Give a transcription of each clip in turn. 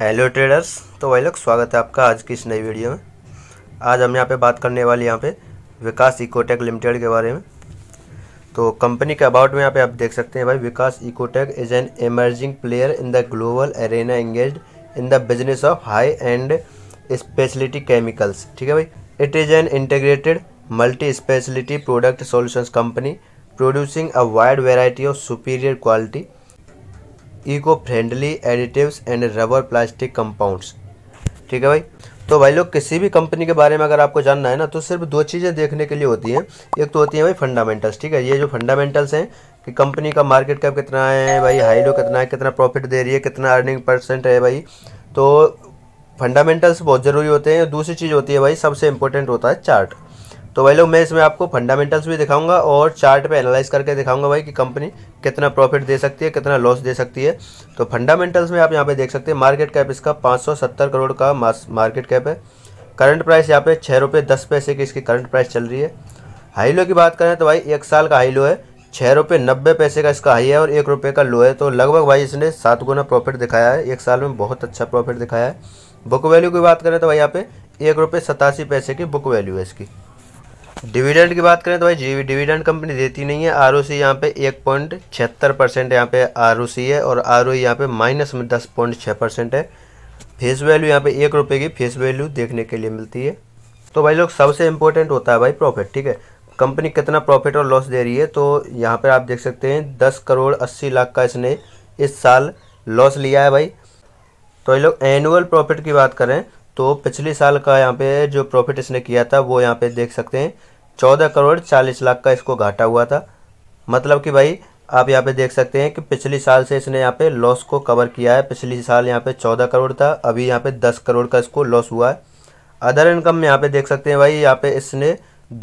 hello traders तो वही लोग स्वागत है आपका आज की इस नई वीडियो में आज हम यहाँ पे बात करने वाले यहाँ पे विकास इकोटेक लिमिटेड के बारे में तो कंपनी के अबाउट में यहाँ पे आप देख सकते हैं भाई Vikas Ecotech is an emerging player in the global arena engage in the business of high and speciality chemicals ठीक है भाई it is an integrated multi speciality product solutions company producing a wide variety of superior quality eco friendly additives and rubber plastic compounds ठीक है भाई तो भाई लोग किसी भी कंपनी के बारे में अगर आपको जानना है ना तो सिर्फ दो चीज़ें देखने के लिए होती हैं एक तो होती है भाई फंडामेंटल्स ठीक है ये जो फंडामेंटल्स हैं कि कंपनी का मार्केट कैप कितना है भाई हाई लो कितना है कितना प्रॉफिट दे रही है कितना अर्निंग परसेंट है भाई तो फंडामेंटल्स बहुत ज़रूरी होते हैं दूसरी चीज़ होती है भाई सबसे इंपॉर्टेंट होता है चार्ट तो भाई लोग मैं इसमें आपको फंडामेंटल्स भी दिखाऊंगा और चार्ट पे एनालाइज करके दिखाऊंगा भाई कि कंपनी कितना प्रॉफिट दे सकती है कितना लॉस दे सकती है तो फंडामेंटल्स में आप यहाँ पे देख सकते हैं मार्केट कैप इसका 570 करोड़ का मार्केट कैप है करंट प्राइस यहाँ पे छः रुपये दस पैसे की इसकी करंट प्राइस चल रही है हाई लो की बात करें तो भाई एक साल का हाई लो है छः रुपये नब्बे पैसे का इसका हाई है और एक रुपये का लो है तो लगभग भाई इसने सात गुना प्रॉफिट दिखाया है एक साल में बहुत अच्छा प्रॉफिट दिखाया है बुक वैल्यू की बात करें तो भाई यहाँ पे एक रुपये सतासी पैसे की बुक वैल्यू है इसकी डिविडेंड की बात करें तो भाई डिविडेंड कंपनी देती नहीं है आर ओ सी यहाँ पे एक पॉइंट छिहत्तर परसेंट यहाँ पे आर ओ सी है और आर ओ यहाँ पे माइनस में दस पॉइंट छः परसेंट है फेस वैल्यू यहाँ पे एक रुपये की फेस वैल्यू देखने के लिए मिलती है तो भाई लोग सबसे इम्पोर्टेंट होता है भाई प्रॉफिट ठीक है कंपनी कितना प्रॉफिट और लॉस दे रही है तो यहाँ पर आप देख सकते हैं दस करोड़ अस्सी लाख का इसने इस साल लॉस लिया है भाई तो ये लोग एनुअल प्रॉफिट की बात करें तो पिछले साल का यहाँ पे जो प्रॉफिट इसने किया था वो यहाँ पे देख सकते हैं चौदह करोड़ चालीस लाख का इसको घाटा हुआ था मतलब कि भाई आप यहाँ पे देख सकते हैं कि पिछले साल से इसने यहाँ पे लॉस को कवर किया है पिछले साल यहाँ पे चौदह करोड़ था अभी यहाँ पे दस करोड़ का इसको लॉस हुआ है अदर इनकम यहाँ पे देख सकते हैं भाई यहाँ पे इसने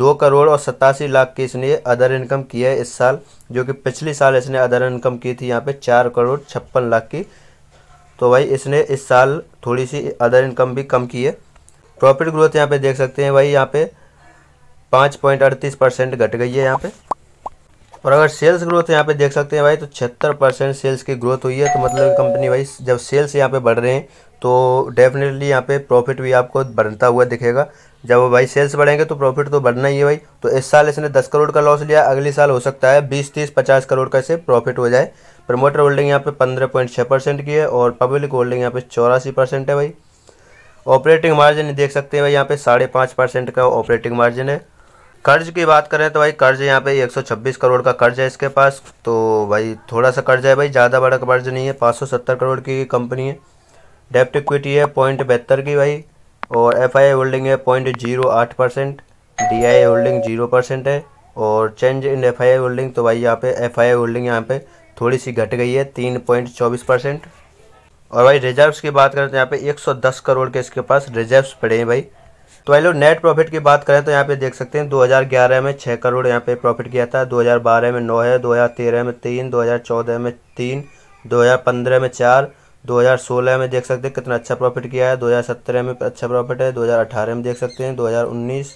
दो करोड़ और सतासी लाख की इसने अदर इनकम किया है इस साल जो कि पिछले साल इसने अदर इनकम की थी यहाँ पे चार करोड़ छप्पन लाख की तो भाई इसने इस साल थोड़ी सी अदर इनकम भी कम की है प्रॉफिट ग्रोथ यहाँ पे देख सकते हैं भाई यहाँ पे पाँच पॉइंट अड़तीस परसेंट घट गई है यहाँ पे और अगर सेल्स ग्रोथ यहाँ पे देख सकते हैं भाई तो छिहत्तर परसेंट सेल्स की ग्रोथ हुई है तो मतलब कंपनी भाई जब सेल्स यहाँ पे बढ़ रहे हैं तो डेफिनेटली यहाँ पे प्रॉफिट भी आपको बढ़ता हुआ दिखेगा जब भाई सेल्स बढ़ेंगे तो प्रॉफिट तो बढ़ना ही है भाई तो इस साल इसने दस करोड़ का लॉस लिया अगले साल हो सकता है बीस तीस पचास करोड़ का इसे प्रॉफिट हो जाए प्रमोटर होल्डिंग यहाँ पे पंद्रह पॉइंट छः परसेंट की है और पब्लिक होल्डिंग यहाँ पे चौरासी परसेंट है भाई ऑपरेटिंग मार्जिन देख सकते हैं भाई यहाँ पे साढ़े पाँच परसेंट का ऑपरेटिंग मार्जिन है कर्ज की बात करें तो भाई कर्ज यहाँ पे 126 करोड़ का कर्ज है इसके पास तो भाई थोड़ा सा कर्ज है भाई ज़्यादा बड़ा कर्ज नहीं है 570 करोड़ की कंपनी है डेप्ट इक्विटी है पॉइंट बहत्तर की भाई और एफ होल्डिंग है पॉइंट जीरो आठ percent D holding zero percent है और चेंज इन एफ होल्डिंग तो भाई यहाँ पे एफ होल्डिंग यहाँ पे थोड़ी सी घट गई है तीन पॉइंट चौबीस परसेंट और भाई रिजर्व्स की बात करें तो यहाँ पे दस करोड़ के इसके पास रिजर्व्स पड़े हैं भाई तो भाई लोग नेट प्रॉफिट की बात करें तो यहाँ पे देख सकते हैं 2011 में 6 करोड़ यहाँ पे प्रॉफिट किया था 2012 में 9 है 2013 में तीन 2014 में तीन 2015 में चार 2016 में देख सकते हैं कितना अच्छा प्रॉफिट किया है 2017 में अच्छा प्रॉफिट है 2018 में देख सकते हैं 2019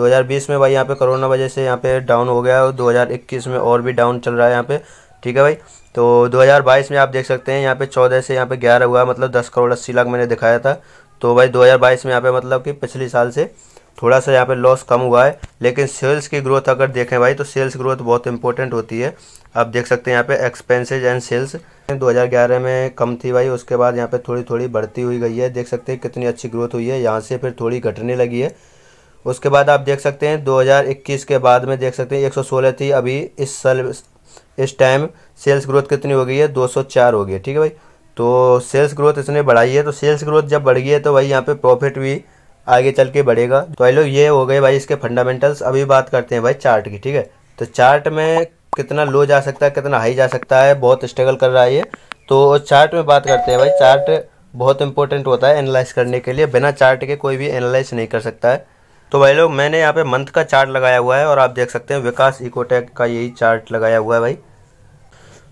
2020 में भाई यहाँ पे कोरोना वजह से यहाँ पे डाउन हो गया और दो में और भी डाउन चल रहा है यहाँ पे ठीक है भाई तो 2022 में आप देख सकते हैं यहाँ पे 14 से यहाँ पे 11 हुआ मतलब 10 करोड़ अस्सी लाख मैंने दिखाया था तो भाई 2022 में यहाँ पे मतलब कि पिछले साल से थोड़ा सा यहाँ पे लॉस कम हुआ है लेकिन सेल्स की ग्रोथ अगर देखें भाई तो सेल्स ग्रोथ बहुत इंपॉर्टेंट होती है आप देख सकते हैं यहाँ पे एक्सपेंसेज एंड सेल्स 2011 में कम थी भाई उसके बाद यहाँ पे थोड़ी थोड़ी बढ़ती हुई गई है देख सकते हैं कितनी अच्छी ग्रोथ हुई है यहाँ से फिर थोड़ी घटने लगी है उसके बाद आप देख सकते हैं 2021 के बाद में देख सकते हैं 116 थी अभी इस साल इस टाइम सेल्स ग्रोथ कितनी हो गई है 204 हो गई है ठीक है भाई तो सेल्स ग्रोथ इसने बढ़ाई है तो सेल्स ग्रोथ जब बढ़ गई है तो भाई यहाँ पे प्रॉफिट भी आगे चल के बढ़ेगा तो भाई लोग ये हो गए भाई इसके फंडामेंटल्स अभी बात करते हैं भाई चार्ट की ठीक है तो चार्ट में कितना लो जा सकता है कितना हाई जा सकता है बहुत स्ट्रगल कर रहा है ये तो चार्ट में बात करते हैं भाई चार्ट बहुत इंपॉर्टेंट होता है एनालाइज करने के लिए बिना चार्ट के कोई भी एनालाइज नहीं कर सकता है तो भाई लोग मैंने यहाँ पे मंथ का चार्ट लगाया हुआ है और आप देख सकते हैं विकास इकोटेक का यही चार्ट लगाया हुआ है भाई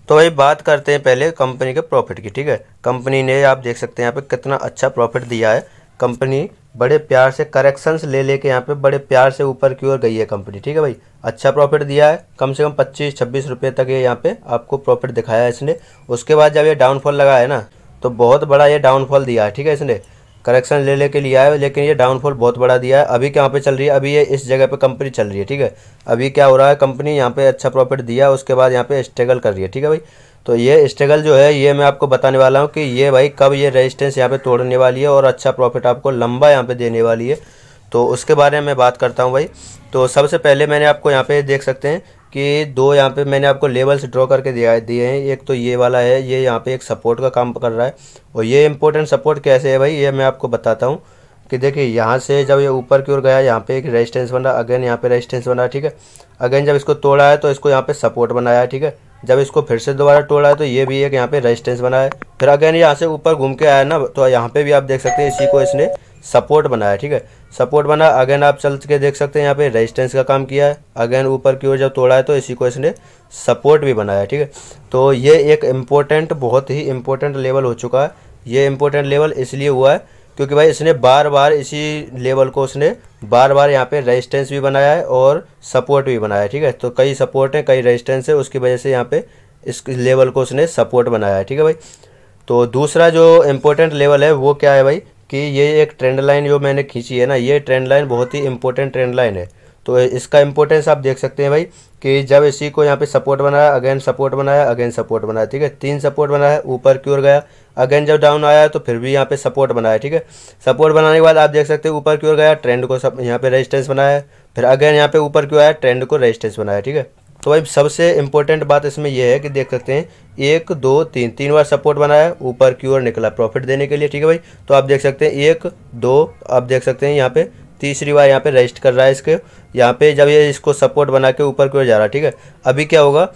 तो भाई बात करते हैं पहले कंपनी के प्रॉफिट की ठीक है कंपनी ने आप देख सकते हैं यहाँ पे कितना अच्छा प्रॉफिट दिया है कंपनी बड़े प्यार से करेक्शंस ले लेके यहाँ पे बड़े प्यार से ऊपर की ओर गई है कंपनी ठीक है भाई अच्छा प्रॉफिट दिया है कम से कम पच्चीस छब्बीस रुपये तक ये यहाँ पे आपको प्रॉफिट दिखाया है इसने उसके बाद जब ये डाउनफॉल लगा है ना तो बहुत बड़ा ये डाउनफॉल दिया है ठीक है इसने करेक्शन ले के लिए आए लेकिन ये डाउनफॉल बहुत बड़ा दिया है अभी कहाँ पे चल रही है अभी ये इस जगह पे कंपनी चल रही है ठीक है अभी क्या हो रहा है कंपनी यहाँ पे अच्छा प्रॉफिट दिया उसके बाद यहाँ पे स्ट्रगल कर रही है ठीक है भाई तो ये स्ट्रगल जो है ये मैं आपको बताने वाला हूँ कि ये भाई कब ये रजिस्टेंस यहाँ पर तोड़ने वाली है और अच्छा प्रॉफिट आपको लंबा यहाँ पर देने वाली है तो उसके बारे में बात करता हूँ भाई तो सबसे पहले मैंने आपको यहाँ पे देख सकते हैं कि दो यहाँ पे मैंने आपको लेवल्स ड्रॉ करके दिया दिए हैं एक तो ये वाला है ये यहाँ पे एक सपोर्ट का काम कर रहा है और ये इंपॉर्टेंट सपोर्ट कैसे है भाई ये मैं आपको बताता हूँ कि देखिए यहाँ से जब ये ऊपर की ओर गया यहाँ पे एक रेजिस्टेंस बना अगेन यहाँ पे रेजिस्टेंस रहा ठीक है अगेन जब इसको तोड़ा है तो इसको यहाँ पे सपोर्ट बनाया ठीक है जब इसको फिर से दोबारा तोड़ा है तो ये भी एक यहाँ पे रेजिस्टेंस बना है फिर अगेन यहाँ से ऊपर घूम के आया ना तो यहाँ पे भी आप देख सकते हैं इसी को इसने सपोर्ट बनाया ठीक है सपोर्ट बना अगेन आप चल के देख सकते हैं यहाँ पे रेजिस्टेंस का काम किया है अगेन ऊपर की ओर जब तोड़ा है तो इसी को इसने सपोर्ट भी बनाया ठीक है तो ये एक इम्पोर्टेंट बहुत ही इम्पोर्टेंट लेवल हो चुका है ये इम्पोर्टेंट लेवल इसलिए हुआ है क्योंकि भाई इसने बार बार इसी लेवल को उसने बार बार यहाँ पे रेजिस्टेंस भी बनाया है और सपोर्ट भी बनाया है ठीक है तो कई सपोर्ट हैं कई रेजिस्टेंस है उसकी वजह से यहाँ पे इस लेवल को उसने सपोर्ट बनाया है ठीक है भाई तो दूसरा जो इम्पोर्टेंट लेवल है वो क्या है भाई कि ये एक ट्रेंड लाइन जो मैंने खींची है ना ये ट्रेंड लाइन बहुत ही इंपॉर्टेंट ट्रेंड लाइन है तो इसका इंपॉर्टेंस आप देख सकते हैं भाई कि जब इसी को यहाँ पे सपोर्ट बनाया अगेन सपोर्ट बनाया अगेन सपोर्ट बनाया ठीक है तीन सपोर्ट बनाया ऊपर की ओर गया अगेन जब डाउन आया तो फिर भी यहाँ पे सपोर्ट बनाया ठीक है सपोर्ट बनाने के बाद आप देख सकते हैं ऊपर की ओर गया ट्रेंड को सब यहाँ पे रेजिस्टेंस बनाया फिर अगेन यहाँ पे ऊपर क्यों आया ट्रेंड को रेजिस्टेंस बनाया ठीक है तो भाई सबसे इम्पोर्टेंट बात इसमें यह है कि देख सकते हैं एक दो तीन तीन बार सपोर्ट बनाया ऊपर की ओर निकला प्रॉफिट देने के लिए ठीक है भाई तो आप देख सकते हैं एक दो आप देख सकते हैं यहाँ पे तीसरी बार यहाँ पे रजिस्ट कर रहा है इसके यहाँ पे जब ये इसको सपोर्ट बना के ऊपर की ओर जा रहा है ठीक है अभी क्या होगा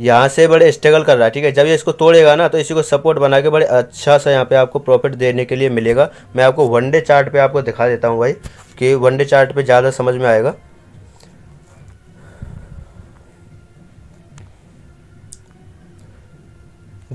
यहाँ से बड़े स्ट्रगल कर रहा है ठीक है जब ये इसको तोड़ेगा ना तो इसी को सपोर्ट बना के बड़े अच्छा सा यहाँ पे आपको प्रॉफिट देने के लिए मिलेगा मैं आपको वनडे चार्ट पे आपको दिखा देता हूँ भाई कि वनडे चार्ट पे ज़्यादा समझ में आएगा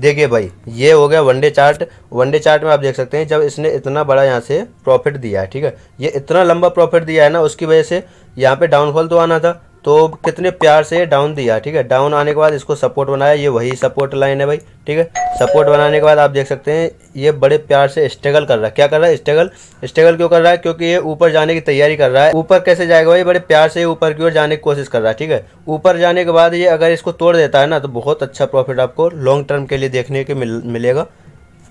देखिए भाई ये हो गया वनडे चार्ट वनडे चार्ट में आप देख सकते हैं जब इसने इतना बड़ा यहाँ से प्रॉफिट दिया है ठीक है ये इतना लंबा प्रॉफिट दिया है ना उसकी वजह से यहाँ पे डाउनफॉल तो आना था तो कितने प्यार से डाउन दिया ठीक है डाउन आने के बाद इसको सपोर्ट बनाया ये वही सपोर्ट लाइन है भाई ठीक है सपोर्ट बनाने के बाद आप देख सकते हैं ये बड़े प्यार से स्ट्रगल कर रहा है क्या कर रहा है स्ट्रगल स्ट्रगल क्यों कर रहा है क्योंकि ये ऊपर जाने की तैयारी कर रहा है ऊपर कैसे जाएगा भाई बड़े प्यार से ऊपर की ओर जाने की कोशिश कर रहा है ठीक है ऊपर जाने के बाद ये अगर इसको तोड़ देता है ना तो बहुत अच्छा प्रॉफिट आपको लॉन्ग टर्म के लिए देखने के मिल, मिलेगा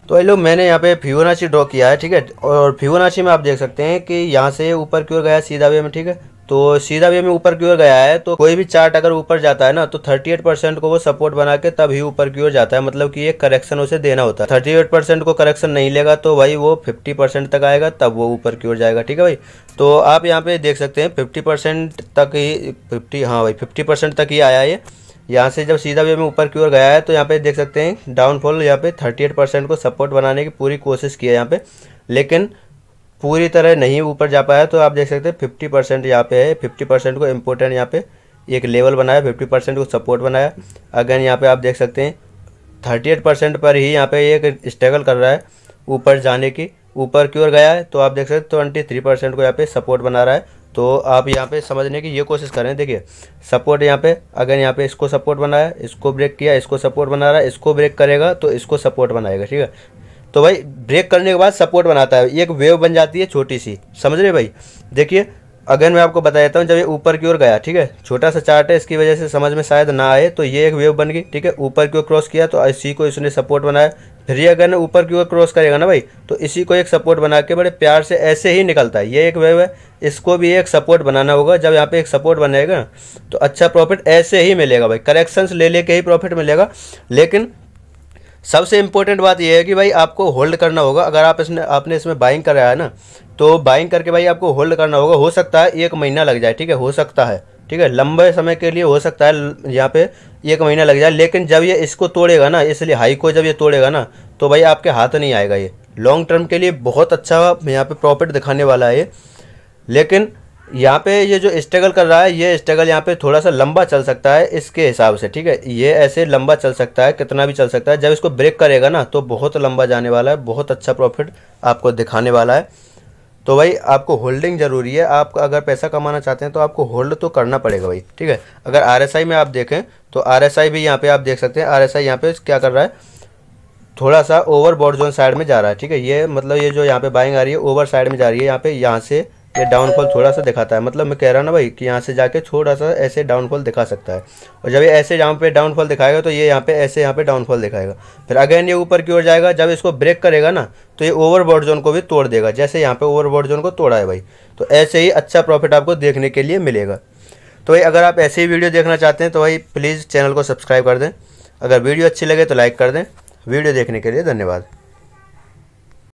तो ये लोग मैंने यहाँ पे फ्यूनाची ड्रॉ किया है ठीक है और फ्यूनाची में आप देख सकते हैं कि यहाँ से ऊपर की ओर गया सीधा वे में ठीक है तो सीधा भी हमें ऊपर की ओर गया है तो कोई भी चार्ट अगर ऊपर जाता है ना तो 38 परसेंट को वो सपोर्ट बना के तब ही ऊपर की ओर जाता है मतलब कि एक करेक्शन उसे देना होता है 38 परसेंट को करेक्शन नहीं लेगा तो भाई वो 50 परसेंट तक आएगा तब वो ऊपर की ओर जाएगा ठीक है भाई तो आप यहाँ पे देख सकते हैं फिफ्टी परसेंट तक ही फिफ्टी हाँ भाई फिफ्टी परसेंट तक ही आया ये यहाँ से जब सीधा वे में ऊपर की ओर गया है तो यहाँ पे देख सकते हैं डाउनफॉल यहाँ पे थर्टी परसेंट को सपोर्ट बनाने की पूरी कोशिश की है यहाँ पे लेकिन पूरी तरह नहीं ऊपर जा पाया तो आप देख सकते हैं फिफ्टी परसेंट यहाँ पे है फिफ्टी परसेंट को इम्पोर्टेंट यहाँ पे एक लेवल बनाया फिफ्टी परसेंट को सपोर्ट बनाया अगेन यहाँ पे आप देख सकते हैं थर्टी एट परसेंट पर ही यहाँ पे एक स्ट्रगल कर रहा है ऊपर जाने की ऊपर की ओर गया है तो आप देख सकते ट्वेंटी थ्री परसेंट को यहाँ पे सपोर्ट बना रहा है तो आप यहाँ पे समझने की ये कोशिश करें देखिए सपोर्ट यहाँ पे अगर यहाँ पे इसको सपोर्ट बनाया इसको ब्रेक किया इसको सपोर्ट बना रहा है इसको ब्रेक करेगा तो इसको सपोर्ट बनाएगा ठीक है तो भाई ब्रेक करने के बाद सपोर्ट बनाता है एक वेव बन जाती है छोटी सी समझ रहे भाई देखिए अगेन मैं आपको बता देता हूँ जब ये ऊपर की ओर गया ठीक है छोटा सा चार्ट है इसकी वजह से समझ में शायद ना आए तो ये एक वेव बन गई ठीक है ऊपर की ओर क्रॉस किया तो इसी को इसने सपोर्ट बनाया फिर ये अगर ऊपर की ओर क्रॉस करेगा ना भाई तो इसी को एक सपोर्ट बना के बड़े प्यार से ऐसे ही निकलता है ये एक वेव है इसको भी एक सपोर्ट बनाना होगा जब यहाँ पे एक सपोर्ट बनेगा तो अच्छा प्रॉफिट ऐसे ही मिलेगा भाई करेक्शंस ले लेके ही प्रॉफिट मिलेगा लेकिन सबसे इम्पोर्टेंट बात यह है कि भाई आपको होल्ड करना होगा अगर आप इसने आपने इसमें बाइंग कराया है ना तो बाइंग करके भाई आपको होल्ड करना होगा हो सकता है एक महीना लग जाए ठीक है हो सकता है ठीक है लंबे समय के लिए हो सकता है यहाँ पे एक महीना लग जाए लेकिन जब ये इसको तोड़ेगा ना इसलिए हाई को जब ये तोड़ेगा ना तो भाई आपके हाथ नहीं आएगा ये लॉन्ग टर्म के लिए बहुत अच्छा यहाँ पे प्रॉफिट दिखाने वाला है ये लेकिन यहाँ पे ये जो स्ट्रगल कर रहा है ये स्ट्रगल यहाँ पे थोड़ा सा लंबा चल सकता है इसके हिसाब से ठीक है ये ऐसे लंबा चल सकता है कितना भी चल सकता है जब इसको ब्रेक करेगा ना तो बहुत लंबा जाने वाला है बहुत अच्छा प्रॉफिट आपको दिखाने वाला है तो भाई आपको होल्डिंग ज़रूरी है आप अगर पैसा कमाना चाहते हैं तो आपको होल्ड तो करना पड़ेगा भाई ठीक है अगर आर में आप देखें तो आर भी यहाँ पर आप देख सकते हैं आर एस यहाँ क्या कर रहा है थोड़ा सा ओवर बॉर्ड जोन साइड में जा रहा है ठीक है ये मतलब ये जो यहाँ पे बाइंग आ रही है ओवर साइड में जा रही है यहाँ पे यहाँ से ये डाउनफॉल थोड़ा सा दिखाता है मतलब मैं कह रहा हूँ ना भाई कि यहाँ से जाके थोड़ा सा ऐसे डाउनफॉल दिखा सकता है और जब ये ऐसे यहाँ पे डाउनफॉल दिखाएगा तो ये यहाँ पे ऐसे यहाँ पे डाउनफॉल दिखाएगा फिर अगेन ये ऊपर की ओर जाएगा जब इसको ब्रेक करेगा ना तो ये ओवरबॉड जोन को भी तोड़ देगा जैसे यहाँ ओवर ओवरबॉड जोन को तोड़ा है भाई तो ऐसे ही अच्छा प्रॉफिट आपको देखने के लिए मिलेगा तो भाई अगर आप ऐसे ही वीडियो देखना चाहते हैं तो भाई प्लीज़ चैनल को सब्सक्राइब कर दें अगर वीडियो अच्छी लगे तो लाइक कर दें वीडियो देखने के लिए धन्यवाद